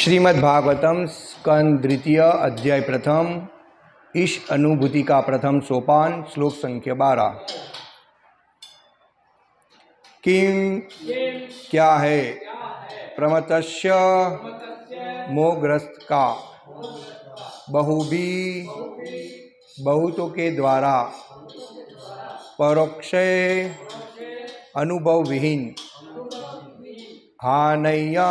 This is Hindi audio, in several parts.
श्रीमद् भागवतम स्कंद द्वितीय अध्याय प्रथम इस अनुभूति का प्रथम सोपान श्लोक संख्या बारह किम क्या है प्रमतस्य मोग्रस्त का बहुबी बहुतों के द्वारा परोक्ष अनुभव विहीन हानैया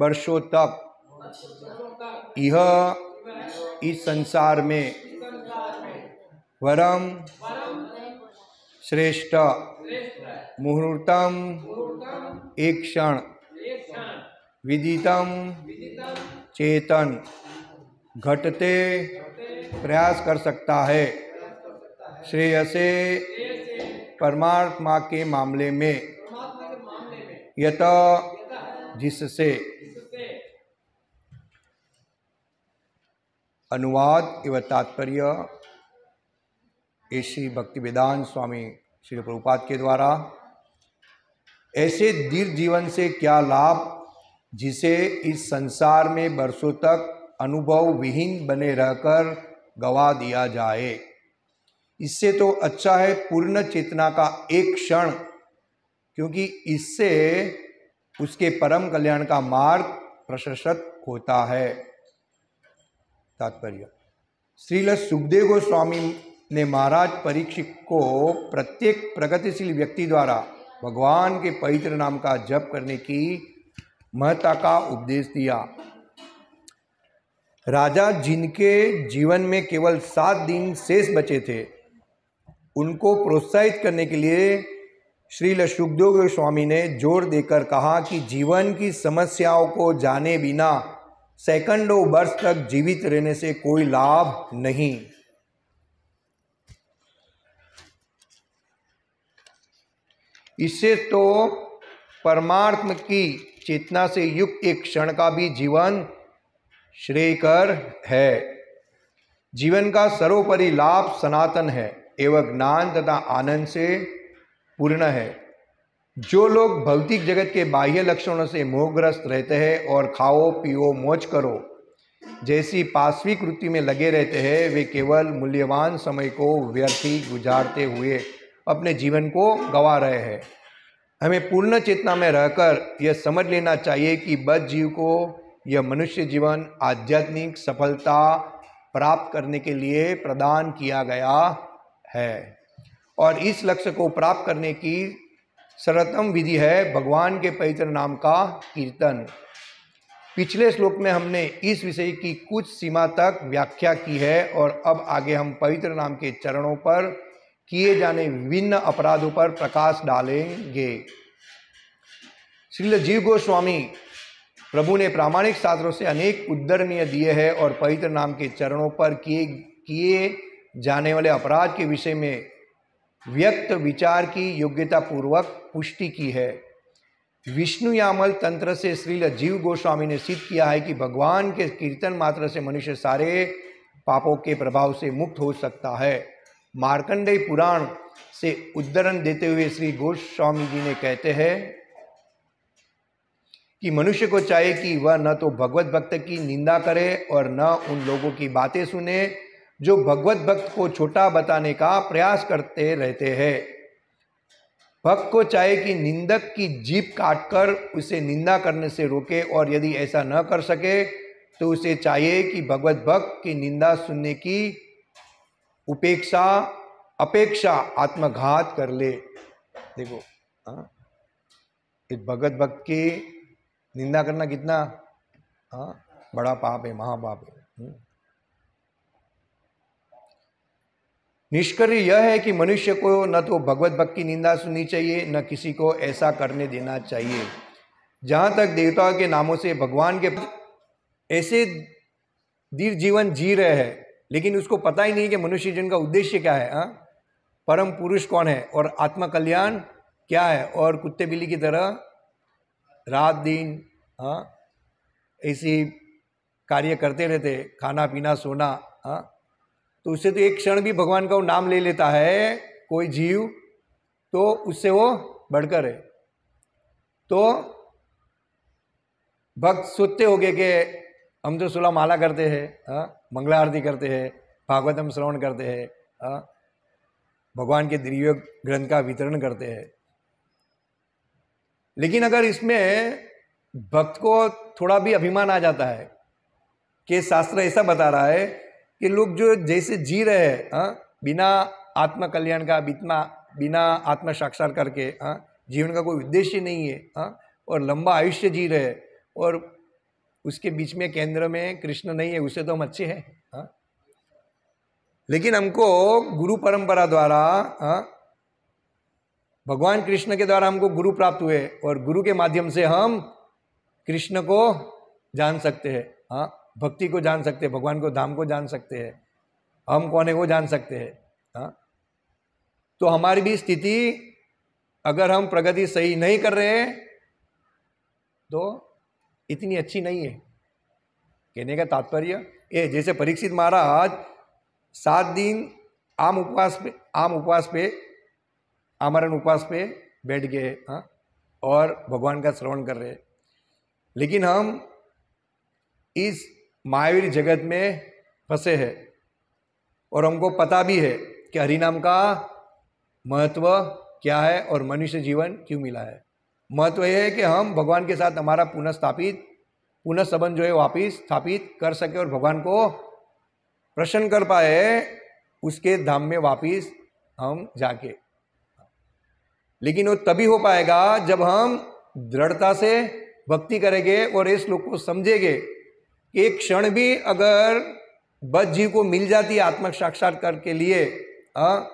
वर्षों तक यह इस संसार में वरम श्रेष्ठ मुहूर्तम एक क्षण विदितम चेतन घटते प्रयास कर सकता है श्रेय से परमात्मा के मामले में यत जिससे अनुवाद एवं तात्पर्य ऐसी भक्ति वेदांत स्वामी श्री प्रभुपाद के द्वारा ऐसे दीर्घ जीवन से क्या लाभ जिसे इस संसार में बरसों तक अनुभव विहीन बने रहकर गवा दिया जाए इससे तो अच्छा है पूर्ण चेतना का एक क्षण क्योंकि इससे उसके परम कल्याण का मार्ग प्रशस्त होता है तात्पर्य श्रील सुखदेव गोस्वामी ने महाराज परीक्षित को प्रत्येक प्रगतिशील व्यक्ति द्वारा भगवान के पवित्र नाम का जप करने की महत्ता का उपदेश दिया राजा जिनके जीवन में केवल सात दिन शेष बचे थे उनको प्रोत्साहित करने के लिए श्रील सुखदेव स्वामी ने जोर देकर कहा कि जीवन की समस्याओं को जाने बिना सैकड़ों वर्ष तक जीवित रहने से कोई लाभ नहीं इससे तो परमार्थ की चेतना से युक्त एक क्षण का भी जीवन श्रेयकर है जीवन का सर्वोपरि लाभ सनातन है एवं ज्ञान तथा आनंद से पूर्ण है जो लोग भौतिक जगत के बाह्य लक्षणों से मोहग्रस्त रहते हैं और खाओ पियो मौज करो जैसी पाश्विक वृत्ति में लगे रहते हैं वे केवल मूल्यवान समय को व्यर्थी गुजारते हुए अपने जीवन को गंवा रहे हैं हमें पूर्ण चेतना में रहकर यह समझ लेना चाहिए कि बद जीव को यह मनुष्य जीवन आध्यात्मिक सफलता प्राप्त करने के लिए प्रदान किया गया है और इस लक्ष्य को प्राप्त करने की सरतम विधि है भगवान के पवित्र नाम का कीर्तन पिछले श्लोक में हमने इस विषय की कुछ सीमा तक व्याख्या की है और अब आगे हम पवित्र नाम के चरणों पर किए जाने विभिन्न अपराधों पर प्रकाश डालेंगे श्री जीव गोस्वामी प्रभु ने प्रामाणिक शास्त्रों से अनेक उद्दरणीय दिए हैं और पवित्र नाम के चरणों पर किए किए जाने वाले अपराध के विषय में व्यक्त विचार की योग्यता पूर्वक पुष्टि की है विष्णुयामल तंत्र से श्रील जीव गोस्वामी ने सिद्ध किया है कि भगवान के कीर्तन मात्र से मनुष्य सारे पापों के प्रभाव से मुक्त हो सकता है मार्कंडेय पुराण से उद्धरण देते हुए श्री गोस्वामी जी ने कहते हैं कि मनुष्य को चाहिए कि वह न तो भगवत भक्त की निंदा करे और न उन लोगों की बातें सुने जो भगवत भक्त को छोटा बताने का प्रयास करते रहते हैं भक्त को चाहे कि निंदक की जीप काटकर उसे निंदा करने से रोके और यदि ऐसा न कर सके तो उसे चाहिए कि भगवत भक्त की निंदा सुनने की उपेक्षा अपेक्षा आत्मघात कर ले देखो हाँ एक भगत भक्त की निंदा करना कितना आ? हाँ, बड़ा पाप है महापाप है हम्म। निष्कर्य यह है कि मनुष्य को न तो भगवत भक्त की निंदा सुननी चाहिए न किसी को ऐसा करने देना चाहिए जहाँ तक देवताओं के नामों से भगवान के ऐसे दीर्घ जीवन जी रहे हैं लेकिन उसको पता ही नहीं कि मनुष्य जीवन का उद्देश्य क्या है हाँ परम पुरुष कौन है और आत्मकल्याण क्या है और कुत्ते बिल्ली की तरह रात दिन हाँ ऐसी कार्य करते रहते खाना पीना सोना हाँ तो उससे तो एक क्षण भी भगवान का वो नाम ले लेता है कोई जीव तो उससे वो बढ़कर है तो भक्त सोचते हो गए कि हम तो सुला माला करते हैं हाँ, मंगला आरती करते हैं भागवतम श्रवण करते हैं हाँ, भगवान के दिव्य ग्रंथ का वितरण करते हैं लेकिन अगर इसमें भक्त को थोड़ा भी अभिमान आ जाता है कि शास्त्र ऐसा बता रहा है कि लोग जो जैसे जी रहे हैं हाँ बिना आत्मकल्याण का बितना बिना आत्म साक्षार करके हाँ जीवन का कोई उद्देश्य नहीं है हाँ और लंबा आयुष्य जी रहे और उसके बीच में केंद्र में कृष्ण नहीं है उसे तो हम अच्छे हैं हाँ लेकिन हमको गुरु परंपरा द्वारा हाँ भगवान कृष्ण के द्वारा हमको गुरु प्राप्त हुए और गुरु के माध्यम से हम कृष्ण को जान सकते हैं हाँ भक्ति को जान सकते हैं भगवान को धाम को जान सकते हैं हम कौन है वो जान सकते हैं हाँ तो हमारी भी स्थिति अगर हम प्रगति सही नहीं कर रहे हैं तो इतनी अच्छी नहीं है कहने का तात्पर्य ये जैसे परीक्षित महाराज सात दिन आम उपवास पे आम उपवास पे आमरण उपवास पे बैठ गए हाँ और भगवान का श्रवण कर रहे लेकिन हम इस मायावी जगत में फंसे हैं और हमको पता भी है कि हरिनाम का महत्व क्या है और मनुष्य जीवन क्यों मिला है महत्व यह है कि हम भगवान के साथ हमारा पुनः स्थापित पुनः संबंध जो है वापिस स्थापित कर सके और भगवान को प्रसन्न कर पाए उसके धाम में वापिस हम जाके लेकिन वो तभी हो पाएगा जब हम दृढ़ता से भक्ति करेंगे और इस श्लोक को समझेंगे एक क्षण भी अगर बद जी को मिल जाती आत्म साक्षात्कार के लिए आ, हाँ,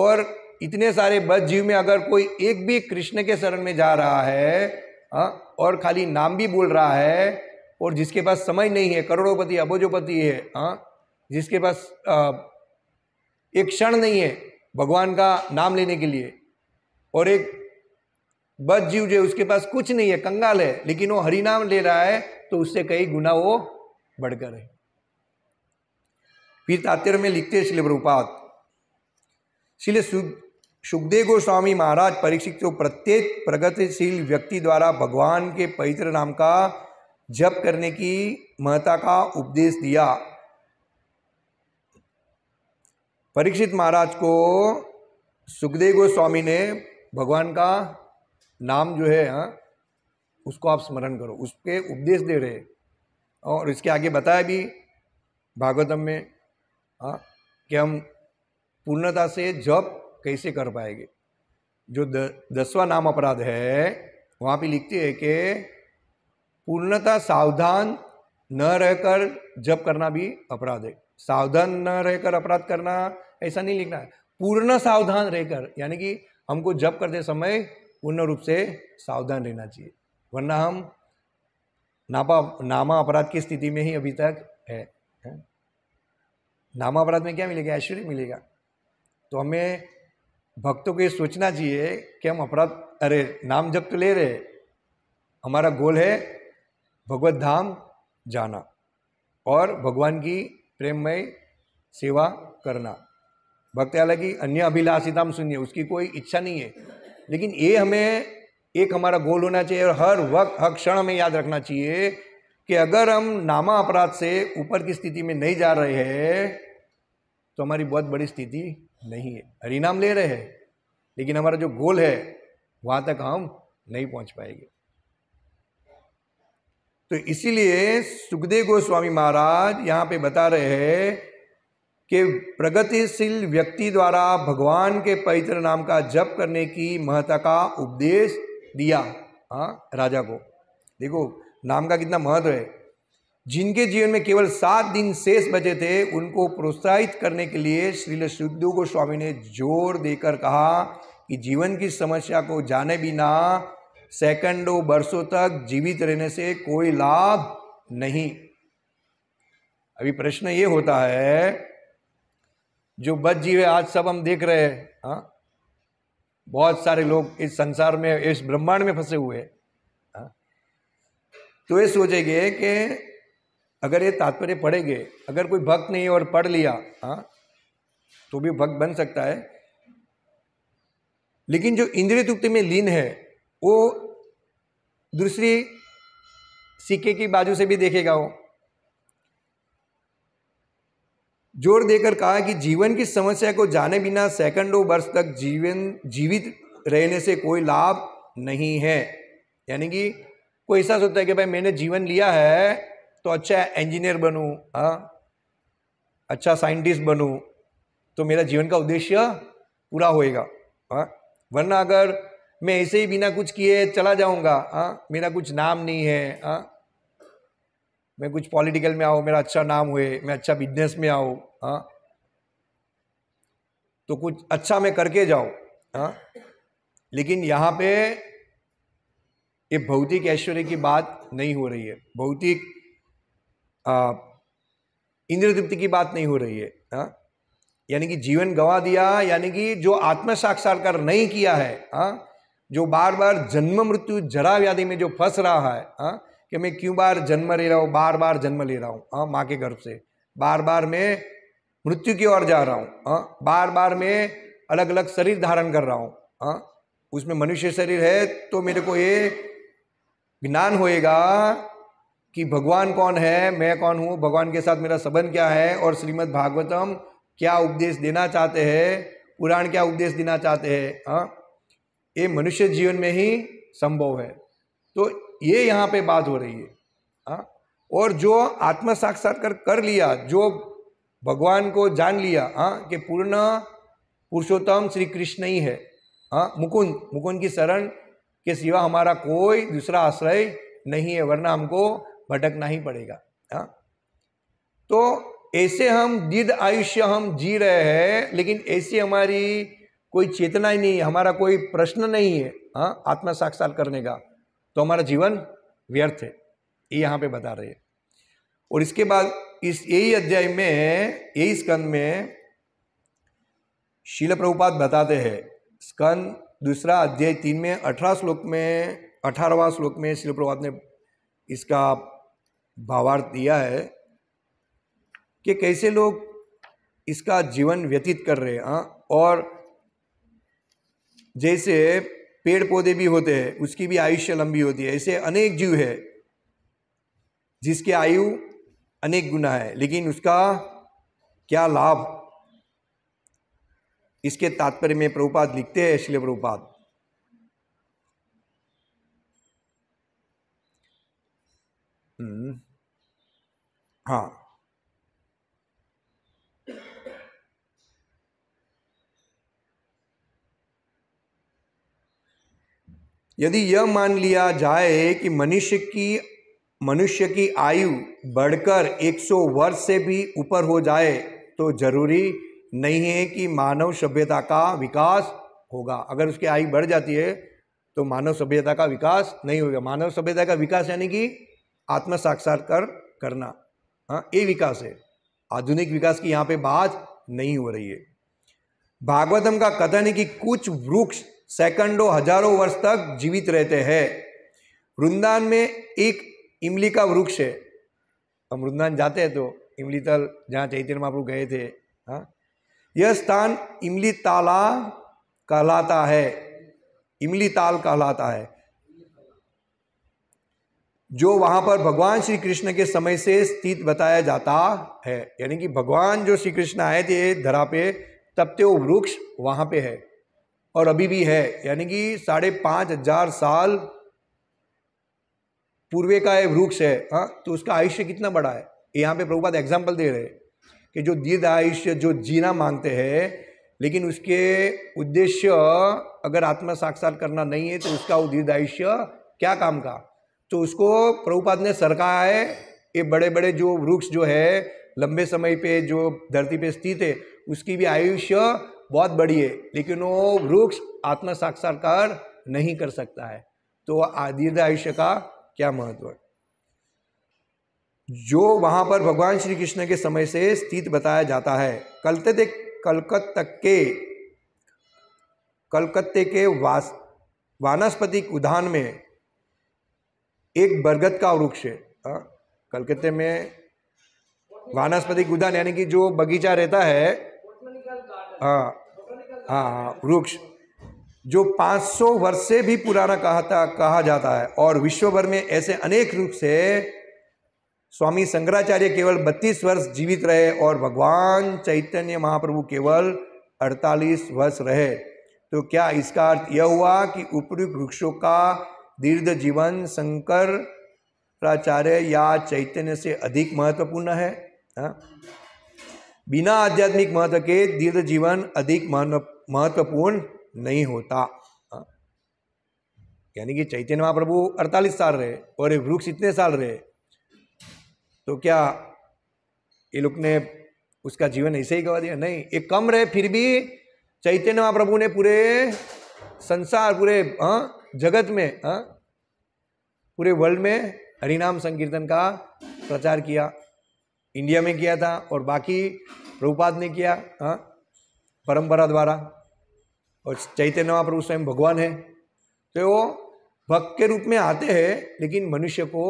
और इतने सारे बद जीव में अगर कोई एक भी कृष्ण के शरण में जा रहा है आ, हाँ, और खाली नाम भी बोल रहा है और जिसके पास समय नहीं है करोड़ोपति अबोजोपति है आ, हाँ, जिसके पास आ, एक क्षण नहीं है भगवान का नाम लेने के लिए और एक बद जीव जो उसके पास कुछ नहीं है कंगाल है लेकिन वो हरिनाम ले रहा है तो उससे कई गुना वो बढ़कर है फिर तात्पर्य में लिखते श्री प्रभुपाद इसलिए सुखदेव गोस्वामी महाराज परीक्षित जो प्रत्येक प्रगतिशील व्यक्ति द्वारा भगवान के पवित्र नाम का जप करने की महत्ता का उपदेश दिया परीक्षित महाराज को सुखदेव गोस्वामी ने भगवान का नाम जो है हा? उसको आप स्मरण करो उसके उपदेश दे रहे और इसके आगे बताया भी भागवतम में हाँ कि हम पूर्णता से जप कैसे कर पाएंगे जो द, दसवा नाम अपराध है वहाँ पे लिखते हैं कि पूर्णता सावधान न रहकर जप करना भी अपराध है सावधान न रहकर अपराध करना ऐसा नहीं लिखना है पूर्ण सावधान रहकर यानी कि हमको जप करते समय पूर्ण रूप से सावधान रहना चाहिए वरना हम नापा नामा अपराध की स्थिति में ही अभी तक है, है? नामा अपराध में क्या मिलेगा ऐश्वर्य मिलेगा तो हमें भक्तों को ये सोचना चाहिए कि हम अपराध अरे नाम जब तो ले रहे हमारा गोल है भगवत धाम जाना और भगवान की प्रेममय सेवा करना भक्त हालांकि अन्य अभिलाषिता हम सुनिए उसकी कोई इच्छा नहीं है लेकिन ये हमें एक हमारा गोल होना चाहिए और हर वक्त हर क्षण में याद रखना चाहिए कि अगर हम नामा अपराध से ऊपर की स्थिति में नहीं जा रहे हैं तो हमारी बहुत बड़ी स्थिति नहीं है हरिनाम ले रहे हैं लेकिन हमारा जो गोल है वहां तक हम नहीं पहुंच पाएंगे तो इसीलिए सुखदेव गोस्वामी महाराज यहाँ पे बता रहे हैं कि प्रगतिशील व्यक्ति द्वारा भगवान के पवित्र नाम का जप करने की महत्ता का उपदेश दिया हाँ राजा को देखो नाम का कितना महत्व है जिनके जीवन में केवल सात दिन शेष बचे थे उनको प्रोत्साहित करने के लिए श्रील को गोस्वामी ने जोर देकर कहा कि जीवन की समस्या को जाने बिना सैकंडों वर्षों तक जीवित रहने से कोई लाभ नहीं अभी प्रश्न ये होता है जो बच जीवे आज सब हम देख रहे हैं हाँ, बहुत सारे लोग इस संसार में इस ब्रह्मांड में फंसे हुए हाँ। तो ये सोचेंगे कि अगर ये तात्पर्य पढ़ेंगे अगर कोई भक्त नहीं और पढ़ लिया हाँ तो भी भक्त बन सकता है लेकिन जो इंद्रिय तुप्ति में लीन है वो दूसरी सिक्के की बाजू से भी देखेगा वो जोर देकर कहा कि जीवन की समस्या को जाने बिना सैकंडों वर्ष तक जीवन जीवित रहने से कोई लाभ नहीं है यानी कि कोई ऐसा सोचता है कि भाई मैंने जीवन लिया है तो अच्छा इंजीनियर बनूँ हाँ अच्छा साइंटिस्ट बनूँ तो मेरा जीवन का उद्देश्य पूरा होएगा हाँ वरना अगर मैं ऐसे ही बिना कुछ किए चला जाऊँगा हाँ मेरा कुछ नाम नहीं है हाँ मैं कुछ पॉलिटिकल में आऊँ मेरा अच्छा नाम हुए मैं अच्छा बिजनेस में आऊँ हाँ तो कुछ अच्छा मैं करके जाऊँ हाँ लेकिन यहाँ पे ये भौतिक ऐश्वर्य की बात नहीं हो रही है भौतिक इंद्र तृप्ति की बात नहीं हो रही है हाँ यानी कि जीवन गवा दिया यानी कि जो आत्म साक्षात्कार नहीं किया है हाँ जो बार बार जन्म मृत्यु जरा व्याधि में जो फंस रहा है हाँ कि मैं क्यों बार जन्म ले रहा हूँ बार बार जन्म ले रहा हूँ हाँ माँ के गर्भ से बार बार मैं मृत्यु की ओर जा रहा हूँ हाँ बार बार मैं अलग अलग शरीर धारण कर रहा हूँ हाँ उसमें मनुष्य शरीर है तो मेरे को ये ज्ञान होएगा कि भगवान कौन है मैं कौन हूँ भगवान के साथ मेरा संबंध क्या है और श्रीमद् भागवतम क्या उपदेश देना चाहते हैं पुराण क्या उपदेश देना चाहते हैं हाँ ये मनुष्य जीवन में ही संभव है तो ये यहाँ पे बात हो रही है हाँ और जो आत्म साक्षात्कार कर लिया जो भगवान को जान लिया हाँ कि पूर्ण पुरुषोत्तम श्री कृष्ण ही है हाँ मुकुंद मुकुंद की शरण के सिवा हमारा कोई दूसरा आश्रय नहीं है वरना हमको भटकना ही पड़ेगा हाँ तो ऐसे हम दीर्घ आयुष्य हम जी रहे हैं लेकिन ऐसी हमारी कोई चेतना ही नहीं है हमारा कोई प्रश्न नहीं है हाँ आत्मा साक्षात करने का तो हमारा जीवन व्यर्थ है ये यहाँ पे बता रहे हैं और इसके बाद इस यही अध्याय में यही स्कंद में शील प्रभुपात बताते हैं स्कंद दूसरा अध्याय तीन में अठारह श्लोक में अठारहवा श्लोक में शिल प्रभुपात ने इसका भावार्थ दिया है कि कैसे लोग इसका जीवन व्यतीत कर रहे हैं हाँ? और जैसे पेड़ पौधे भी होते हैं उसकी भी आयुष्य लंबी होती है ऐसे अनेक जीव है जिसकी आयु अनेक गुना है लेकिन उसका क्या लाभ इसके तात्पर्य में प्रभुपाद लिखते हैं इसलिए प्रभुपाद हम्म, हाँ यदि यह मान लिया जाए कि मनुष्य की मनुष्य की आयु बढ़कर 100 वर्ष से भी ऊपर हो जाए तो जरूरी नहीं है कि मानव सभ्यता का विकास होगा अगर उसकी आयु बढ़ जाती है तो मानव सभ्यता का विकास नहीं होगा मानव सभ्यता का विकास यानी कि आत्म साक्षात्कार करना हाँ ये विकास है आधुनिक विकास की यहाँ पे बात नहीं हो रही है भागवतम का कथन है कि कुछ वृक्ष सैकंडों हजारों वर्ष तक जीवित रहते हैं वृंदावन में एक इमली का वृक्ष है अमृतदान जाते हैं तो इमली तल जहाँ चैतन्य महाप्रु गए थे हाँ यह स्थान इमली ताला कहलाता है इमली ताल कहलाता है जो वहां पर भगवान श्री कृष्ण के समय से स्थित बताया जाता है यानी कि भगवान जो श्री कृष्ण आए थे धरा पे तब तो वो वृक्ष वहां पे है और अभी भी है यानी कि साढ़े पाँच हजार साल पूर्वे का ये वृक्ष है हाँ तो उसका आयुष्य कितना बड़ा है यहाँ पे प्रभुपाद एग्जाम्पल दे रहे हैं कि जो दीर्घ आयुष्य जो जीना मांगते हैं लेकिन उसके उद्देश्य अगर आत्मा साक्षात करना नहीं है तो उसका वो दीर्घ आयुष्य क्या काम का तो उसको प्रभुपाद ने सरकाया है ये बड़े बड़े जो वृक्ष जो है लंबे समय पे जो धरती पे स्थित है उसकी भी आयुष्य बहुत बड़ी है लेकिन वो वृक्ष आत्मा साक्षात्कार नहीं कर सकता है तो दीर्घ आयुष्य का क्या महत्व है जो वहां पर भगवान श्री कृष्ण के समय से स्थित बताया जाता है कलते दे के कलकत्ते के वास वानस्पतिक उद्यान में एक बरगद का वृक्ष है हाँ, कलकत्ते में वानस्पतिक उद्यान यानी कि जो बगीचा रहता है हाँ हाँ, हाँ वृक्ष जो 500 वर्ष से भी पुराना कहा था कहा जाता है और विश्व भर में ऐसे अनेक रूप से स्वामी शंकराचार्य केवल 32 वर्ष जीवित रहे और भगवान चैतन्य महाप्रभु केवल 48 वर्ष रहे तो क्या इसका अर्थ यह हुआ कि उपयुक्त वृक्षों का दीर्घ जीवन शंकराचार्य या चैतन्य से अधिक महत्वपूर्ण है हा? बिना आध्यात्मिक महत्व के दीर्घ जीवन अधिक महत्वपूर्ण नहीं होता हाँ। यानी कि चैतन्य महाप्रभु अड़तालीस साल रहे और ये वृक्ष इतने साल रहे तो क्या ये लोग ने उसका जीवन ऐसे ही गवा दिया नहीं ये कम रहे फिर भी चैतन्य महाप्रभु ने पूरे संसार पूरे हाँ, जगत में आ? हाँ, पूरे वर्ल्ड में हरिनाम संकीर्तन का प्रचार किया इंडिया में किया था और बाकी प्रभुपाद ने किया हाँ परंपरा द्वारा और चैतन्य महाप्रभु स्वयं भगवान है तो वो भक्त के रूप में आते हैं लेकिन मनुष्य को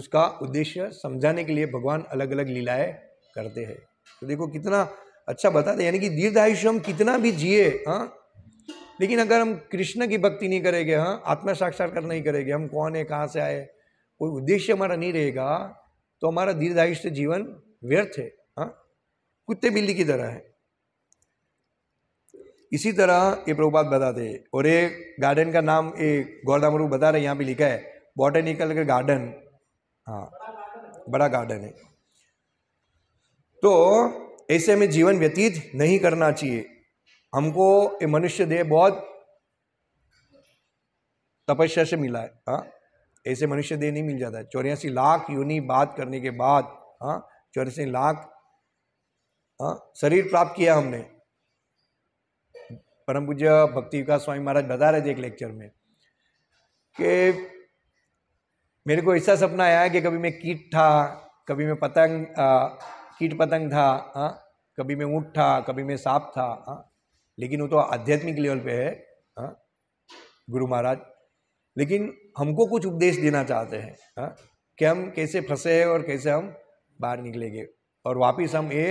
उसका उद्देश्य समझाने के लिए भगवान अलग अलग लीलाएं करते हैं तो देखो कितना अच्छा बताते यानी कि आयुष्य हम कितना भी जिए हाँ लेकिन अगर हम कृष्ण की भक्ति नहीं करेंगे हाँ आत्मा साक्षात्कार नहीं करेंगे हम कौन है कहाँ से आए कोई उद्देश्य हमारा नहीं रहेगा तो हमारा दीर्घायुष्य जीवन व्यर्थ है हाँ कुत्ते बिल्ली की तरह है इसी तरह ये प्रभुपात बताते हैं और ये गार्डन का नाम ये गौरदाम रूप बता रहे हैं यहाँ पे लिखा है बॉटनिकल का गार्डन हाँ बड़ा गार्डन है तो ऐसे हमें जीवन व्यतीत नहीं करना चाहिए हमको ये मनुष्य देह बहुत तपस्या से मिला है हाँ ऐसे मनुष्य देह नहीं मिल जाता है चौरासी लाख यूनि बात करने के बाद हाँ चौरासी लाख हाँ शरीर प्राप्त किया हमने परम पूज्य भक्ति विकास स्वामी महाराज बता रहे थे एक लेक्चर में कि मेरे को ऐसा सपना आया कि कभी मैं कीट था कभी मैं पतंग आ, कीट पतंग था आ, कभी मैं ऊँट था कभी मैं सांप था आ, लेकिन वो तो आध्यात्मिक लेवल पे है आ, गुरु महाराज लेकिन हमको कुछ उपदेश देना चाहते हैं कि हम कैसे फंसे हैं और कैसे हम बाहर निकलेंगे और वापिस हम ये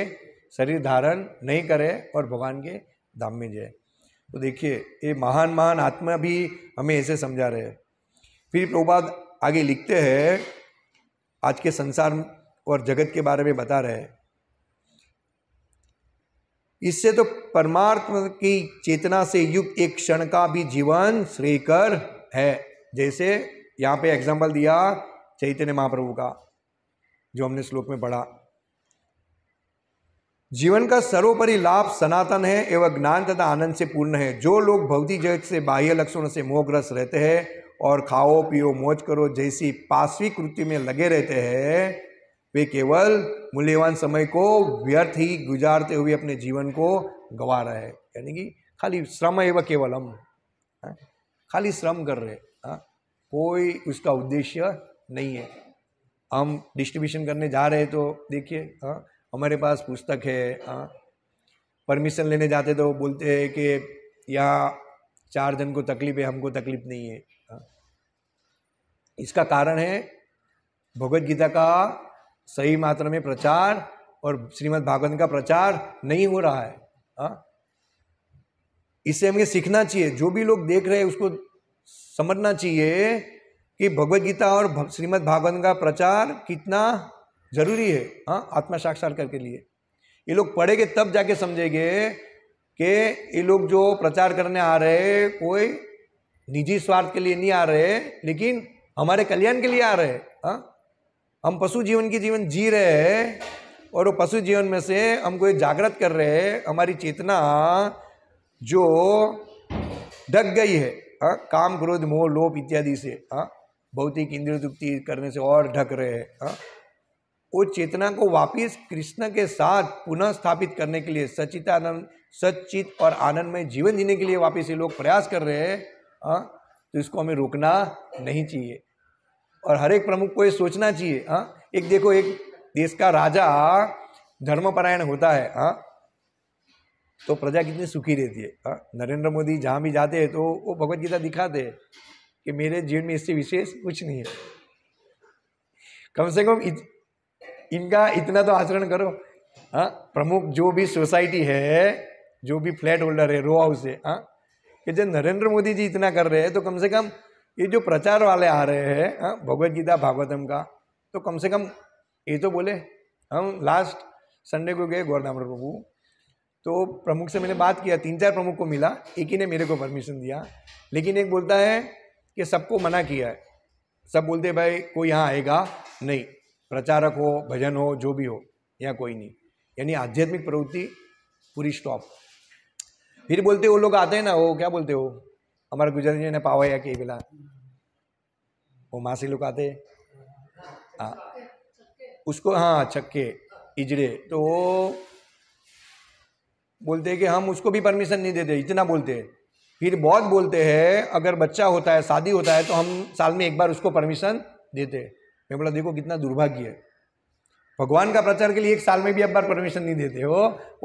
शरीर धारण नहीं करें और भगवान के धाम में जाए तो देखिए ये महान महान आत्मा भी हमें ऐसे समझा रहे हैं फिर प्रभुपाद आगे लिखते हैं आज के संसार और जगत के बारे में बता रहे हैं इससे तो परमार्थ की चेतना से युक्त एक क्षण का भी जीवन श्रेयकर है जैसे यहाँ पे एग्जाम्पल दिया चैतन्य महाप्रभु का जो हमने श्लोक में पढ़ा जीवन का सर्वोपरि लाभ सनातन है एवं ज्ञान तथा आनंद से पूर्ण है जो लोग भौतिक जगत से बाह्य लक्षणों से मोहग्रस्त रहते हैं और खाओ पियो मौज करो जैसी पाश्वी कृति में लगे रहते हैं वे केवल मूल्यवान समय को व्यर्थ ही गुजारते हुए अपने जीवन को गवा रहे हैं यानी कि खाली श्रम एवं केवल हम हाँ? खाली श्रम कर रहे हैं हाँ? कोई उसका उद्देश्य नहीं है हम डिस्ट्रीब्यूशन करने जा रहे हैं तो देखिए हाँ हमारे पास पुस्तक है हाँ परमिशन लेने जाते तो बोलते हैं कि यहाँ चार जन को तकलीफ है हमको तकलीफ नहीं है हाँ। इसका कारण है भगवत गीता का सही मात्रा में प्रचार और श्रीमद् भागवत का प्रचार नहीं हो रहा है हाँ। इससे हमें सीखना चाहिए जो भी लोग देख रहे हैं उसको समझना चाहिए कि भगवत गीता और श्रीमद् भागवत का प्रचार कितना ज़रूरी है हाँ आत्मा साक्षात्कार के लिए ये लोग पढ़ेंगे तब जाके समझेंगे कि ये लोग जो प्रचार करने आ रहे कोई निजी स्वार्थ के लिए नहीं आ रहे लेकिन हमारे कल्याण के लिए आ रहे हाँ हम पशु जीवन की जीवन जी रहे हैं और वो पशु जीवन में से हमको ये जागृत कर रहे हैं हमारी चेतना जो ढक गई है हाँ काम क्रोध मोह लोप इत्यादि से हाँ भौतिक इंद्रिय तुप्ति करने से और ढक रहे हैं हाँ वो चेतना को वापिस कृष्ण के साथ पुनः स्थापित करने के लिए आनंद सचित और आनंद में जीवन जीने के लिए वापिस ये लोग प्रयास कर रहे हैं हाँ, तो इसको हमें रोकना नहीं चाहिए और हर एक प्रमुख को ये सोचना चाहिए हाँ एक देखो एक देश का राजा हाँ, धर्मपरायण होता है हाँ तो प्रजा कितनी सुखी रहती है हाँ नरेंद्र मोदी जहाँ भी जाते हैं तो वो भगवत गीता दिखाते हैं कि मेरे जीवन में इससे विशेष कुछ नहीं है कम से कम इनका इतना तो आचरण करो हाँ प्रमुख जो भी सोसाइटी है जो भी फ्लैट होल्डर है रो हाउस है हाँ कि जब नरेंद्र मोदी जी इतना कर रहे हैं तो कम से कम ये जो प्रचार वाले आ रहे हैं हाँ भगवत गीता भागवतम का तो कम से कम ये तो बोले हम लास्ट संडे को गए गोरधाम प्रभु तो प्रमुख से मैंने बात किया तीन चार प्रमुख को मिला एक ही ने मेरे को परमिशन दिया लेकिन एक बोलता है कि सबको मना किया है सब बोलते भाई कोई यहाँ आएगा नहीं प्रचारक हो भजन हो जो भी हो या कोई नहीं यानी आध्यात्मिक प्रवृत्ति पूरी स्टॉप फिर बोलते वो लोग आते हैं ना वो क्या बोलते हो हमारे गुजराती ने या के बिला वो मासी लोग आते हाँ उसको हाँ छक्के इजड़े तो वो बोलते हैं कि हम उसको भी परमिशन नहीं देते इतना बोलते हैं फिर बहुत बोलते हैं अगर बच्चा होता है शादी होता है तो हम साल में एक बार उसको परमिशन देते हैं मैं बोला देखो कितना दुर्भाग्य है भगवान का प्रचार के लिए एक साल में भी आप बार परमिशन नहीं देते हो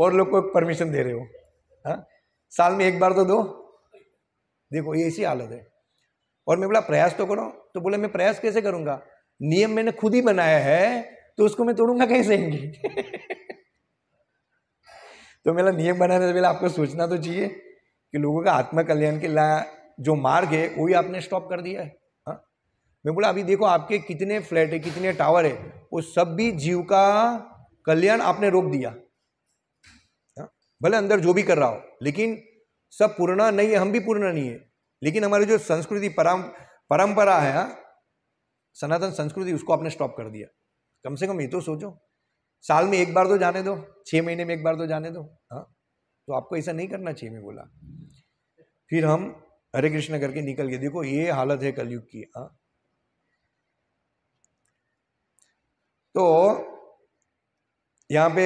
और लोग को परमिशन दे रहे हो हा? साल में एक बार तो दो देखो ये ऐसी हालत है और मैं बोला प्रयास तो करो तो बोले मैं प्रयास कैसे करूँगा नियम मैंने खुद ही बनाया है तो उसको मैं तोड़ूंगा कैसे तो मेरा नियम बनाने से पहले आपको सोचना तो चाहिए कि लोगों का आत्मकल्याण कल्याण के ला जो मार्ग है वही आपने स्टॉप कर दिया है मैं बोला अभी देखो आपके कितने फ्लैट है कितने टावर है वो सब भी जीव का कल्याण आपने रोक दिया हाँ, भले अंदर जो भी कर रहा हो लेकिन सब पूर्ण नहीं है हम भी पूर्ण नहीं है लेकिन हमारी जो संस्कृति परम परंपरा है हाँ, सनातन संस्कृति उसको आपने स्टॉप कर दिया कम से कम ये तो सोचो साल में एक बार तो जाने दो छः महीने में एक बार तो जाने दो हाँ तो आपको ऐसा नहीं करना चाहिए मैं बोला फिर हम हरे कृष्ण करके निकल गए देखो ये हालत है कलयुग की हाँ तो यहाँ पे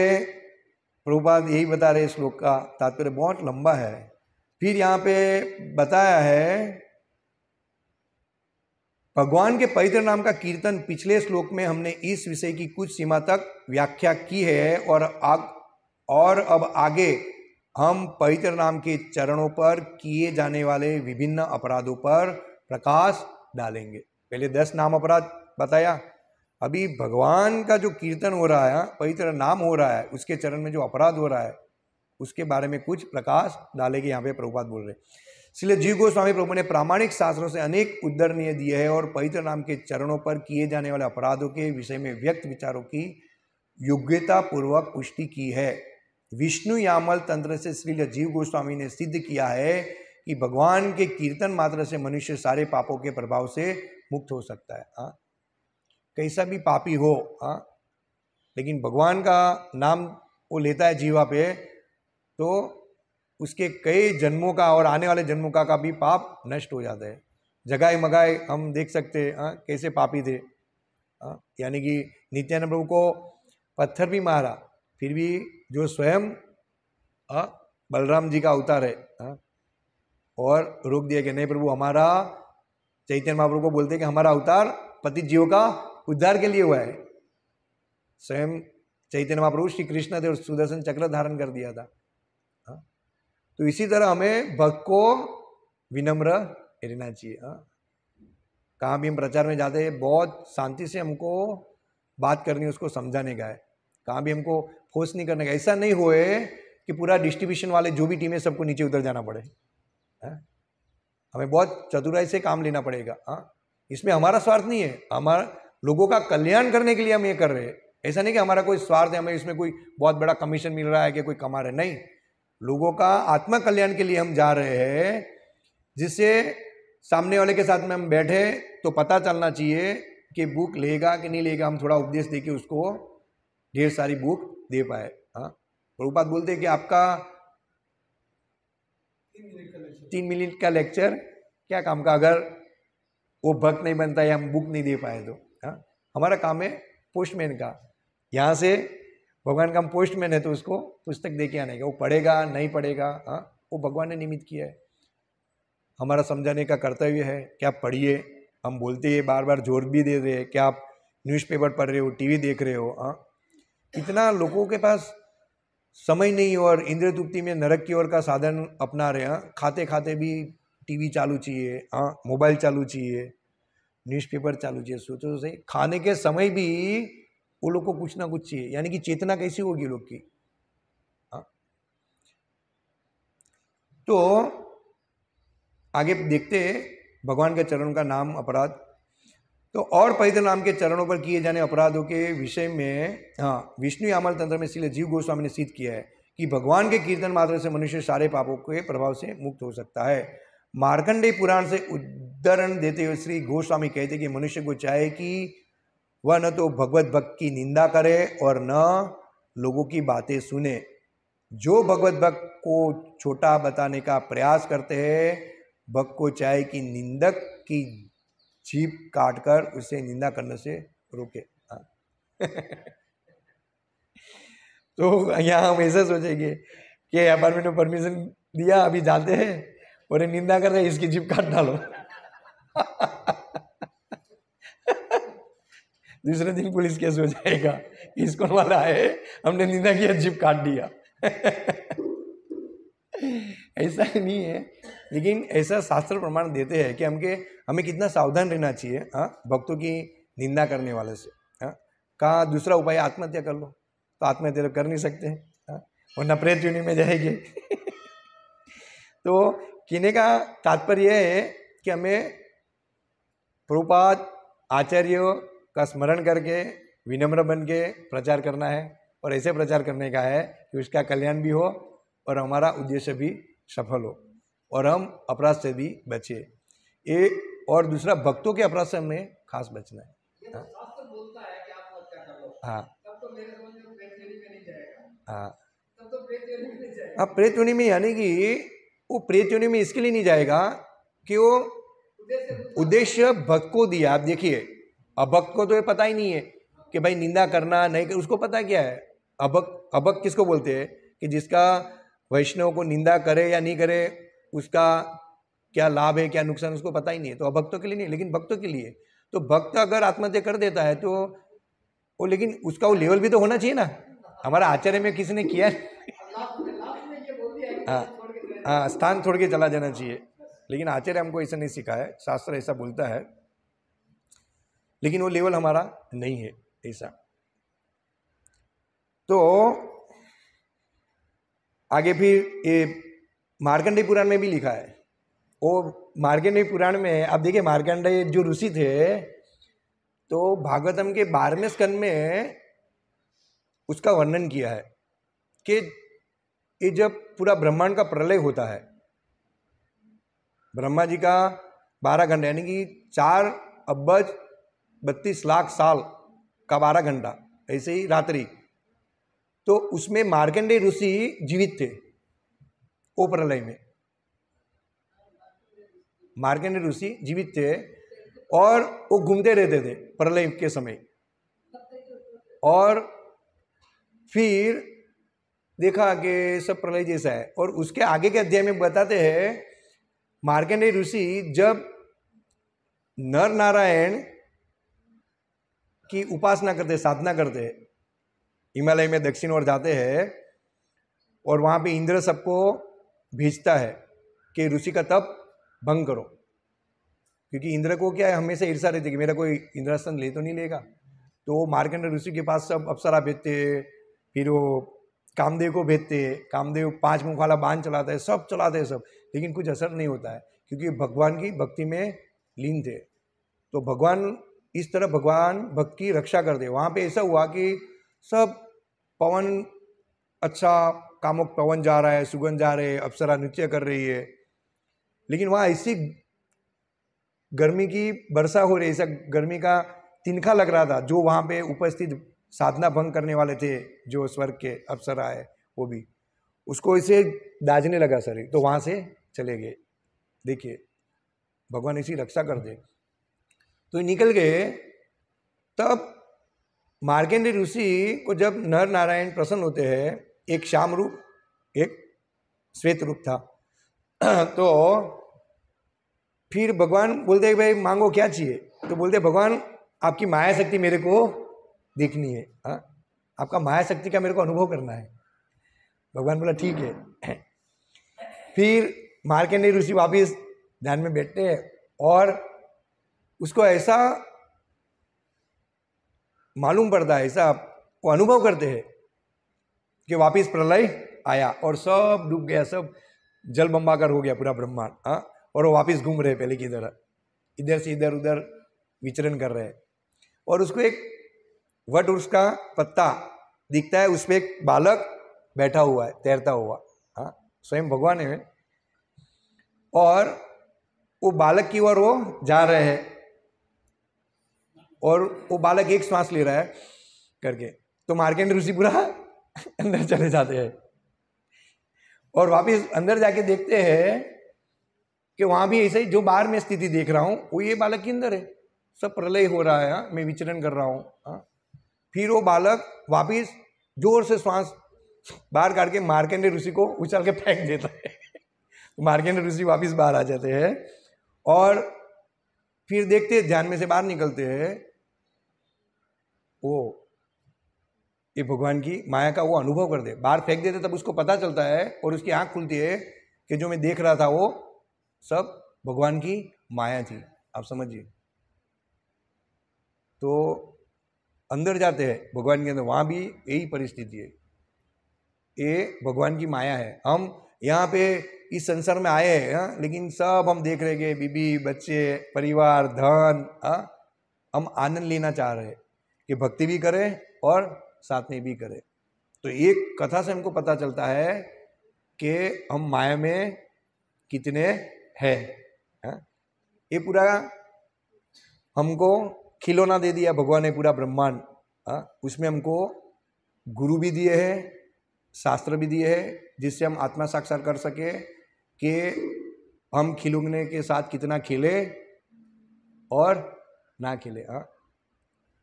प्रभुपाद यही बता रहे श्लोक का तात्पर्य बहुत लंबा है फिर यहाँ पे बताया है भगवान के पवित्र नाम का कीर्तन पिछले श्लोक में हमने इस विषय की कुछ सीमा तक व्याख्या की है और आग और अब आगे हम पवित्र नाम के चरणों पर किए जाने वाले विभिन्न अपराधों पर प्रकाश डालेंगे पहले दस नाम अपराध बताया अभी भगवान का जो कीर्तन हो रहा है पवित्र नाम हो रहा है उसके चरण में जो अपराध हो रहा है उसके बारे में कुछ प्रकाश के यहाँ पे प्रभुपात बोल रहे इसलिए जीव गोस्वामी प्रभु ने प्रामाणिक शास्त्रों से अनेक उद्धरणीय दिए हैं और पवित्र नाम के चरणों पर किए जाने वाले अपराधों के विषय में व्यक्त विचारों की योग्यता पूर्वक पुष्टि की है विष्णु यामल तंत्र से श्री जीव गोस्वामी ने सिद्ध किया है कि भगवान के कीर्तन मात्र से मनुष्य सारे पापों के प्रभाव से मुक्त हो सकता है हाँ कैसा भी पापी हो हाँ लेकिन भगवान का नाम वो लेता है जीवा पे तो उसके कई जन्मों का और आने वाले जन्मों का का भी पाप नष्ट हो जाता है जगाए मगाए हम देख सकते हैं हाँ कैसे पापी थे हाँ यानी कि नित्यानंद प्रभु को पत्थर भी मारा फिर भी जो स्वयं हाँ, बलराम जी का अवतार है हाँ और रोक दिया कि नहीं प्रभु हमारा चैतन्य महाप्रभु को बोलते कि हमारा अवतार पति जीव का उद्धार के लिए हुआ है स्वयं चैतन्य महाप्रभु श्री कृष्ण थे और सुदर्शन चक्र धारण कर दिया था हाँ। तो इसी तरह हमें भक्त को विनम्र रहना चाहिए हाँ कहाँ भी हम प्रचार में जाते हैं बहुत शांति से हमको बात करनी है उसको समझाने का है कहाँ भी हमको फोर्स नहीं करने का ऐसा नहीं हुए कि पूरा डिस्ट्रीब्यूशन वाले जो भी टीम है सबको नीचे उतर जाना पड़े हाँ। हमें बहुत चतुराई से काम लेना पड़ेगा हाँ इसमें हमारा स्वार्थ नहीं है हमारा लोगों का कल्याण करने के लिए हम ये कर रहे हैं ऐसा नहीं कि हमारा कोई स्वार्थ है हमें इसमें कोई बहुत बड़ा कमीशन मिल रहा है कि कोई कमा रहे नहीं लोगों का आत्मा कल्याण के लिए हम जा रहे हैं जिससे सामने वाले के साथ में हम बैठे तो पता चलना चाहिए कि बुक लेगा कि नहीं लेगा हम थोड़ा उपदेश दे के उसको ढेर सारी बुक दे पाए हाँ प्रभुपात बोलते हैं कि आपका तीन मिनट का लेक्चर क्या काम का अगर वो भक्त नहीं बनता या हम बुक नहीं दे पाए तो हमारा काम है पोस्टमैन का यहाँ से भगवान का हम पोस्टमैन है तो उसको पुस्तक दे के आने का वो पढ़ेगा नहीं पढ़ेगा हाँ वो भगवान ने निमित किया है हमारा समझाने का कर्तव्य है कि आप पढ़िए हम बोलते हैं बार बार जोर भी दे रहे हैं कि आप न्यूज़पेपर पढ़ रहे हो टीवी देख रहे हो हाँ इतना लोगों के पास समय नहीं और इंद्र तृप्ति में नरक की ओर का साधन अपना रहे हैं हाँ, खाते खाते भी टीवी चालू चाहिए हाँ मोबाइल चालू चाहिए न्यूज़पेपर चालू चाहिए सोचो तो सही खाने के समय भी वो लोग को कुछ ना कुछ चाहिए यानी कि चेतना कैसी होगी लोग की हा? तो आगे देखते भगवान के चरणों का नाम अपराध तो और पवित्र नाम के चरणों पर किए जाने अपराधों के विषय में हाँ विष्णु यामल तंत्र में इसलिए जीव गोस्वामी ने सिद्ध किया है कि भगवान के कीर्तन मात्र से मनुष्य सारे पापों के प्रभाव से मुक्त हो सकता है मार्कंडे पुराण से उदाहरण देते हुए श्री गोस्वामी कहते कि मनुष्य को चाहे कि वह न तो भगवत भक्त की निंदा करे और न लोगों की बातें सुने जो भगवत भक्त को छोटा बताने का प्रयास करते हैं भक्त को चाहे कि निंदक की जीप काट कर उसे निंदा करने से रोके हाँ। तो यहाँ हम ऐसा सोचेंगे कि अपार्टमेंट में परमिशन दिया अभी जाते हैं और निंदा कर रहे हैं इसकी जीप काट डालो दूसरे दिन पुलिस केस हो जाएगा इसको वाला है हमने निंदा किया जीप काट दिया ऐसा ही नहीं है लेकिन ऐसा शास्त्र प्रमाण देते हैं कि हमके हमें कितना सावधान रहना चाहिए हाँ भक्तों की निंदा करने वाले से हाँ कहाँ दूसरा उपाय आत्महत्या कर लो तो आत्महत्या तो कर नहीं सकते हाँ वरना प्रेत यूनि में जाएंगे तो किने का तात्पर्य है कि हमें प्रपात आचार्यों का स्मरण करके विनम्र बन के प्रचार करना है और ऐसे प्रचार करने का है कि उसका कल्याण भी हो और हमारा उद्देश्य भी सफल हो और हम अपराध से भी बचे ये और दूसरा भक्तों के अपराध से हमें खास बचना है तो हाँ हाँ तो हाँ तो प्रेत योनि में यानी कि वो प्रेत में इसके लिए नहीं जाएगा कि वो उद्देश्य भक्त को दिया आप देखिए अभक्त को तो ये पता ही नहीं है कि भाई निंदा करना नहीं कर उसको पता क्या है अभक्त अभक्त किसको बोलते हैं कि जिसका वैष्णव को निंदा करे या नहीं करे उसका क्या लाभ है क्या नुकसान उसको पता ही नहीं है तो अभक्तों के लिए नहीं लेकिन भक्तों के लिए तो भक्त अगर आत्महत्या कर देता है तो वो लेकिन उसका वो लेवल भी तो होना चाहिए ना हमारा आचार्य में किसी ने किया हाँ हाँ स्थान छोड़ के चला जाना चाहिए लेकिन आचार्य हमको ऐसा नहीं सिखाया शास्त्र ऐसा बोलता है लेकिन वो लेवल हमारा नहीं है ऐसा तो आगे फिर ये मार्कंडेय पुराण में भी लिखा है वो मार्कंडेय पुराण में आप देखिए मार्कंडेय जो ऋषि थे तो भागवतम के बारहवें स्कंद में उसका वर्णन किया है कि ये जब पूरा ब्रह्मांड का प्रलय होता है ब्रह्मा जी का बारह घंटा यानी कि चार अब्बज बत्तीस लाख साल का बारह घंटा ऐसे ही रात्रि तो उसमें मार्कंडे ऋषि जीवित थे ओ प्रलय में मार्कंडे ऋषि जीवित थे और वो घूमते रहते थे प्रलय के समय और फिर देखा कि सब प्रलय जैसा है और उसके आगे के अध्याय में बताते हैं मार्कंडेय ऋषि जब नर नारायण की उपासना करते साधना करते हिमालय में दक्षिण ओर जाते हैं और वहाँ पे इंद्र सबको भेजता है कि ऋषि का तप भंग करो क्योंकि इंद्र को क्या है हमेशा ईर्षा रहती है कि मेरा कोई इंद्रासन ले तो नहीं लेगा तो मार्कंड ऋषि के पास सब अप्सरा भेजते फिर वो कामदेव को भेजते हैं कामदेव पांच मुख वाला बांध चलाता है सब चलाते हैं सब लेकिन कुछ असर नहीं होता है क्योंकि भगवान की भक्ति में लीन थे तो भगवान इस तरह भगवान भक्त की रक्षा करते वहाँ पे ऐसा हुआ कि सब पवन अच्छा कामुक पवन जा रहा है सुगंध जा रहे हैं अप्सरा नृत्य कर रही है लेकिन वहाँ ऐसी गर्मी की वर्षा हो रही है ऐसा गर्मी का तिनखा लग रहा था जो वहाँ पे उपस्थित साधना भंग करने वाले थे जो स्वर्ग के अफसर आए वो भी उसको इसे दाजने लगा सर तो वहाँ से चले गए देखिए भगवान इसी रक्षा कर दे तो निकल गए तब मार्गेंद्र ऋषि को जब नर नारायण प्रसन्न होते हैं एक श्याम रूप एक श्वेत रूप था तो फिर भगवान बोलते भाई मांगो क्या चाहिए तो बोलते भगवान आपकी माया शक्ति मेरे को देखनी है हाँ आपका माया शक्ति का मेरे को अनुभव करना है भगवान बोला ठीक है फिर मार्केंडे ऋषि वापिस ध्यान में बैठते हैं और उसको ऐसा मालूम पड़ता है ऐसा वो अनुभव करते हैं कि वापिस प्रलय आया और सब डूब गया सब जल बम्बाकर हो गया पूरा ब्रह्मांड हाँ और वो वापिस घूम रहे पहले की तरह इधर से इधर उधर विचरण कर रहे हैं और उसको एक वट वृक्ष का पत्ता दिखता है उस पर एक बालक बैठा हुआ है तैरता हुआ हाँ स्वयं भगवान है और वो बालक की ओर वो जा रहे हैं और वो बालक एक श्वास ले रहा है करके तो मार्केंड ऋषि पूरा अंदर चले जाते हैं और वापस अंदर जाके देखते हैं कि वहां भी ऐसे ही जो बाहर में स्थिति देख रहा हूँ वो ये बालक के अंदर है सब प्रलय हो रहा है हाँ, मैं विचरण कर रहा हूँ हाँ फिर वो बालक वापिस जोर से श्वास बाहर काट के मार्केंड ऋषि को उछाल के फेंक देता है मार्केंड ऋषि वापिस बाहर आ जाते हैं और फिर देखते ध्यान में से बाहर निकलते हैं वो ये भगवान की माया का वो अनुभव कर दे बाहर फेंक देते तब उसको पता चलता है और उसकी आंख खुलती है कि जो मैं देख रहा था वो सब भगवान की माया थी आप समझिए तो अंदर जाते हैं भगवान के अंदर वहाँ भी यही परिस्थिति है ये भगवान की माया है हम यहाँ पे इस संसार में आए हैं हाँ, लेकिन सब हम देख रहे हैं बीबी बच्चे परिवार धन हा? हम आनंद लेना चाह रहे हैं कि भक्ति भी करें और साथ में भी करें तो एक कथा से हमको पता चलता है कि हम माया में कितने हैं हाँ। ये पूरा हमको खिलौना दे दिया भगवान ने पूरा ब्रह्मांड हाँ उसमें हमको गुरु भी दिए है शास्त्र भी दिए है जिससे हम आत्मा साक्षर कर सके कि हम खिलौने के साथ कितना खेले और ना खेले हाँ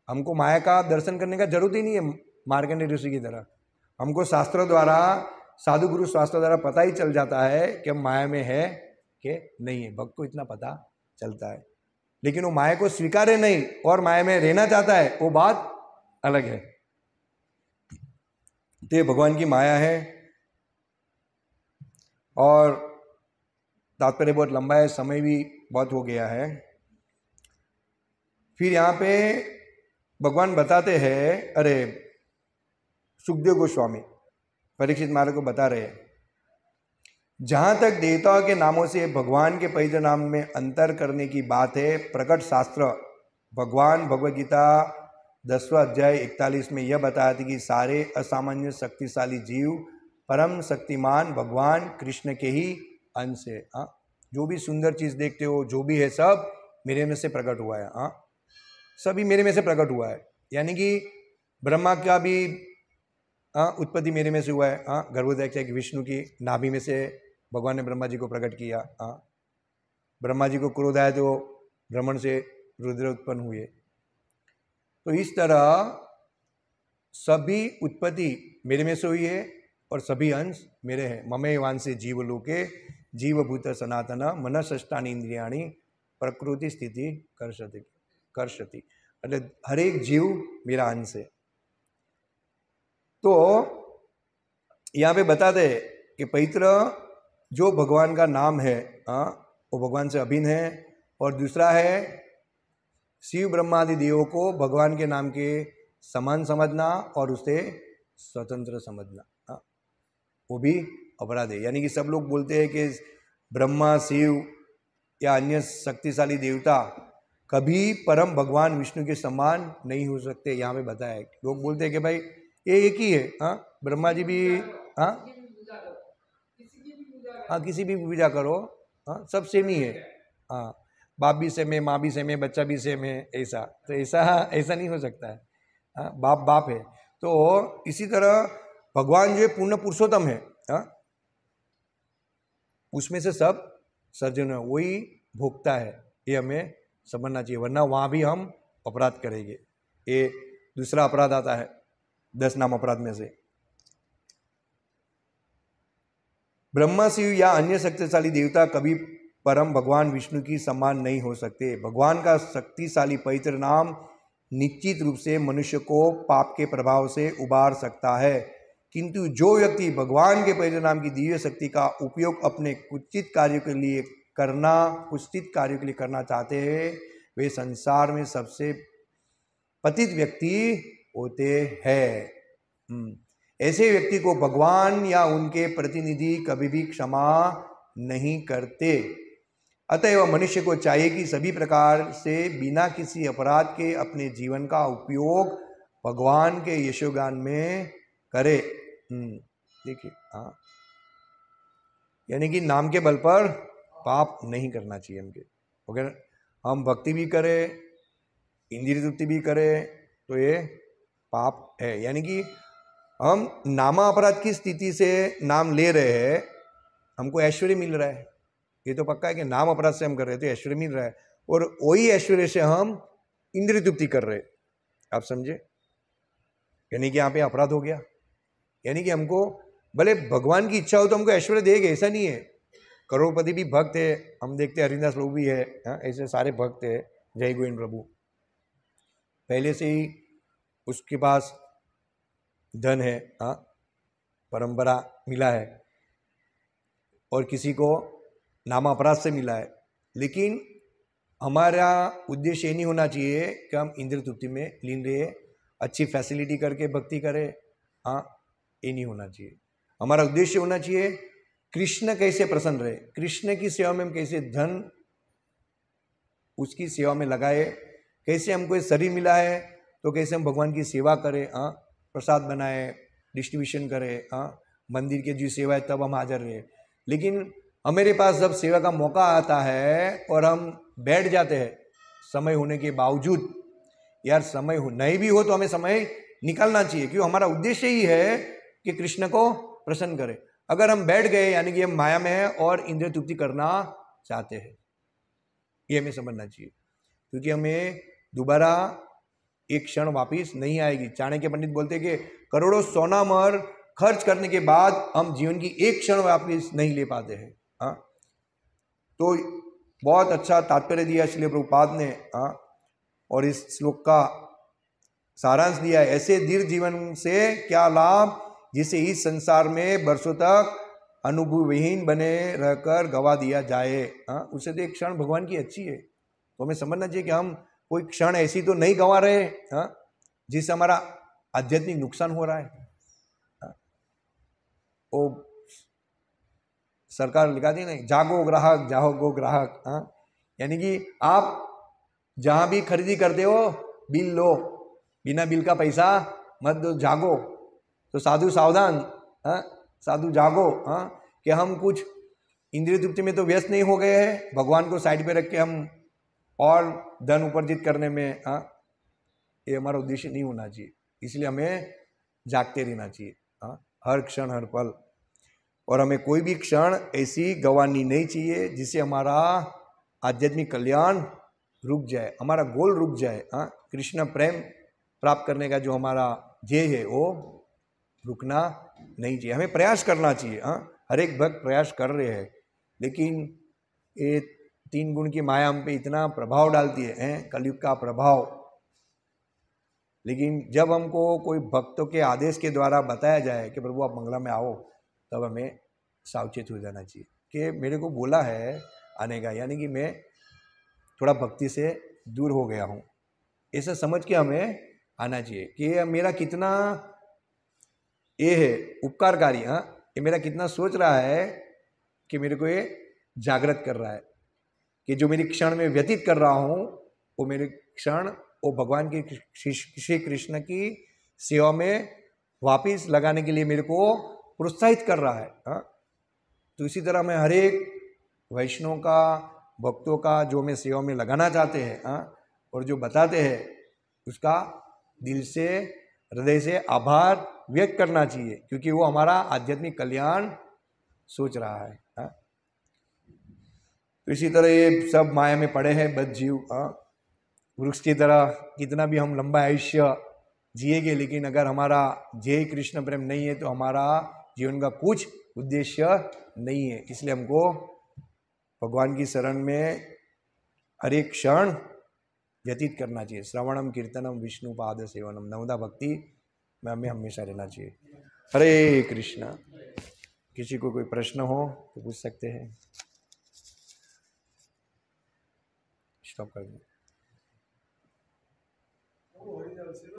हमको माया का दर्शन करने का जरूरत ही नहीं है मार्कंडे ऋषि की तरह हमको शास्त्रों द्वारा साधु गुरु शास्त्रों द्वारा पता ही चल जाता है कि हम माया में है कि नहीं है भक्त को इतना पता चलता है लेकिन वो माया को स्वीकारे नहीं और माया में रहना चाहता है वो बात अलग है तो ये भगवान की माया है और तात्पर्य बहुत लंबा है समय भी बहुत हो गया है फिर यहाँ पे भगवान बताते हैं अरे सुखदेव गोस्वामी परीक्षित महाराज को बता रहे हैं जहाँ तक देवताओं के नामों से भगवान के पवित्र नाम में अंतर करने की बात है प्रकट शास्त्र भगवान भगवदगीता दसवा अध्याय इकतालीस में यह बताया था कि सारे असामान्य शक्तिशाली जीव परम शक्तिमान भगवान कृष्ण के ही अंश है हाँ जो भी सुंदर चीज़ देखते हो जो भी है सब मेरे में से प्रकट हुआ है हाँ सभी मेरे में से प्रकट हुआ है यानी कि ब्रह्मा का भी हाँ, उत्पत्ति मेरे में से हुआ है हाँ गर्भोदय विष्णु की नाभि में से भगवान ने ब्रह्मा जी को प्रकट किया हाँ ब्रह्मा जी को क्रोध आया तो भ्रमण से रुद्र उत्पन्न हुए तो इस तरह सभी उत्पत्ति मेरे में से हुई है और सभी अंश मेरे हैं ममे वांसे जीव लोके जीवभूत सनातन मन सष्टानी इंद्रियाणी प्रकृति स्थिति कर्षति कर्षति એટલે हरेक जीव मेरा अंश है तो यहाँ पे बताते दे कि पवित्र जो भगवान का नाम है हाँ वो भगवान से अभिन्न है और दूसरा है शिव ब्रह्मादि देवों को भगवान के नाम के समान समझना और उसे स्वतंत्र समझना आ, हाँ, वो भी अपराध है यानी कि सब लोग बोलते हैं कि ब्रह्मा शिव या अन्य शक्तिशाली देवता कभी परम भगवान विष्णु के समान नहीं हो सकते यहाँ पे बताया है लोग बोलते हैं कि भाई ये एक ही है हाँ ब्रह्मा जी भी हाँ हाँ किसी भी पूजा करो हाँ सब सेम ही है हाँ बाप भी सेम है माँ भी सेम है बच्चा भी सेम है ऐसा तो ऐसा ऐसा नहीं हो सकता है हाँ बाप बाप है तो इसी तरह भगवान जो है पूर्ण पुरुषोत्तम है हाँ उसमें से सब सर्जन है वही भोगता है ये हमें समझना चाहिए वरना वहाँ भी हम अपराध करेंगे ये दूसरा अपराध आता है दस नाम अपराध में से ब्रह्मा शिव या अन्य शक्तिशाली देवता कभी परम भगवान विष्णु की समान नहीं हो सकते भगवान का शक्तिशाली पवित्र नाम निश्चित रूप से मनुष्य को पाप के प्रभाव से उबार सकता है किंतु जो व्यक्ति भगवान के पवित्र नाम की दिव्य शक्ति का उपयोग अपने कुचित कार्यों के लिए करना कुचित कार्यों के लिए करना चाहते हैं वे संसार में सबसे पतित व्यक्ति होते हैं हम्म। ऐसे व्यक्ति को भगवान या उनके प्रतिनिधि कभी भी क्षमा नहीं करते अतएव मनुष्य को चाहिए कि सभी प्रकार से बिना किसी अपराध के अपने जीवन का उपयोग भगवान के यशोगान में करे हम्म, देखिए हाँ यानी कि नाम के बल पर पाप नहीं करना चाहिए हमके ओके हम भक्ति भी करें इंद्रिय तृप्ति भी करें तो ये पाप है यानी कि हम नामा अपराध की स्थिति से नाम ले रहे हैं हमको ऐश्वर्य मिल रहा है ये तो पक्का है कि नाम अपराध से हम कर रहे थे तो ऐश्वर्य मिल रहा है और वही ऐश्वर्य से हम इंद्रिय तृप्ति कर रहे आप समझे यानी कि यहाँ पे अपराध हो गया यानी कि हमको भले भगवान की इच्छा हो तो हमको ऐश्वर्य देगा ऐसा नहीं है करोड़पति भी भक्त है हम देखते हैं हरिंदास प्रभु भी है हाँ ऐसे सारे भक्त है जय गोविंद प्रभु पहले से ही उसके पास धन है हाँ परंपरा मिला है और किसी को अपराध से मिला है लेकिन हमारा उद्देश्य ये नहीं होना चाहिए कि हम इंद्र तृप्ति में लीन रहे अच्छी फैसिलिटी करके भक्ति करें हाँ ये नहीं होना चाहिए हमारा उद्देश्य होना चाहिए कृष्ण कैसे प्रसन्न रहे कृष्ण की सेवा में हम कैसे धन उसकी सेवा में लगाए कैसे हमको ये शरीर मिला है तो कैसे हम भगवान की सेवा करें हाँ प्रसाद बनाए डिस्ट्रीब्यूशन करे हाँ मंदिर के जो सेवा है तब हम हाजिर रहे लेकिन हमारे पास जब सेवा का मौका आता है और हम बैठ जाते हैं समय होने के बावजूद यार समय हो नहीं भी हो तो हमें समय निकालना चाहिए क्यों हमारा उद्देश्य ही है कि कृष्ण को प्रसन्न करें अगर हम बैठ गए यानी कि हम माया में हैं और इंद्रिय तृप्ति करना चाहते हैं ये हमें समझना चाहिए क्योंकि हमें दोबारा एक क्षण वापिस नहीं आएगी चाणक्य पंडित बोलते कि करोड़ों सोना मर खर्च करने के बाद हम जीवन की एक क्षण वापिस नहीं ले पाते हैं हाँ तो बहुत अच्छा तात्पर्य दिया श्री प्रभुपाद ने हाँ और इस श्लोक का सारांश दिया है ऐसे दीर्घ जीवन से क्या लाभ जिसे इस संसार में बरसों तक अनुभवहीन बने रहकर गवा दिया जाए हाँ उसे तो एक क्षण भगवान की अच्छी है तो हमें समझना चाहिए कि हम कोई क्षण ऐसी तो नहीं गंवा रहे हा? जिससे हमारा आध्यात्मिक नुकसान हो रहा है वो हाँ? सरकार लिखा दी नहीं जागो ग्राहक जागो ग्राहक हाँ? यानी कि आप जहाँ भी खरीदी करते हो बिल लो बिना बिल का पैसा मत दो जागो तो साधु सावधान हाँ साधु जागो हाँ कि हम कुछ इंद्रिय तृप्ति में तो व्यस्त नहीं हो गए हैं भगवान को साइड पे रख के हम और धन उपार्जित करने में हाँ ये हमारा उद्देश्य नहीं होना चाहिए इसलिए हमें जागते रहना चाहिए हाँ हर क्षण हर पल और हमें कोई भी क्षण ऐसी गंवानी नहीं चाहिए जिससे हमारा आध्यात्मिक कल्याण रुक जाए हमारा गोल रुक जाए हाँ कृष्ण प्रेम प्राप्त करने का जो हमारा ध्येय है वो रुकना नहीं चाहिए हमें प्रयास करना चाहिए हाँ हर एक भक्त प्रयास कर रहे हैं लेकिन ये तीन गुण की माया हम पे इतना प्रभाव डालती है हैं कलयुग का प्रभाव लेकिन जब हमको कोई भक्तों के आदेश के द्वारा बताया जाए कि प्रभु आप मंगला में आओ तब हमें सावचेत हो जाना चाहिए कि मेरे को बोला है आने का यानी कि मैं थोड़ा भक्ति से दूर हो गया हूँ ऐसा समझ के हमें आना चाहिए कि मेरा कितना ये है उपकारकारी हाँ ये मेरा कितना सोच रहा है कि मेरे को ये जागृत कर रहा है कि जो मेरे क्षण में व्यतीत कर रहा हूँ वो मेरे क्षण वो भगवान के श्री कृष्ण की सेवा में वापिस लगाने के लिए मेरे को प्रोत्साहित कर रहा है हा? तो इसी तरह मैं हर एक वैष्णव का भक्तों का जो मैं सेवा में लगाना चाहते हैं हाँ, और जो बताते हैं उसका दिल से हृदय से आभार व्यक्त करना चाहिए क्योंकि वो हमारा आध्यात्मिक कल्याण सोच रहा है तो इसी तरह ये सब माया में पड़े हैं बद जीव हाँ वृक्ष की तरह कितना भी हम लंबा आयुष्य जिएंगे लेकिन अगर हमारा जय कृष्ण प्रेम नहीं है तो हमारा जीवन का कुछ उद्देश्य नहीं है इसलिए हमको भगवान की शरण में हर एक क्षण व्यतीत करना चाहिए श्रवणम कीर्तनम विष्णु पाद सेवनम नवदा भक्ति में हमें हमेशा रहना चाहिए हरे कृष्णा किसी को कोई प्रश्न हो तो पूछ सकते हैं 近くに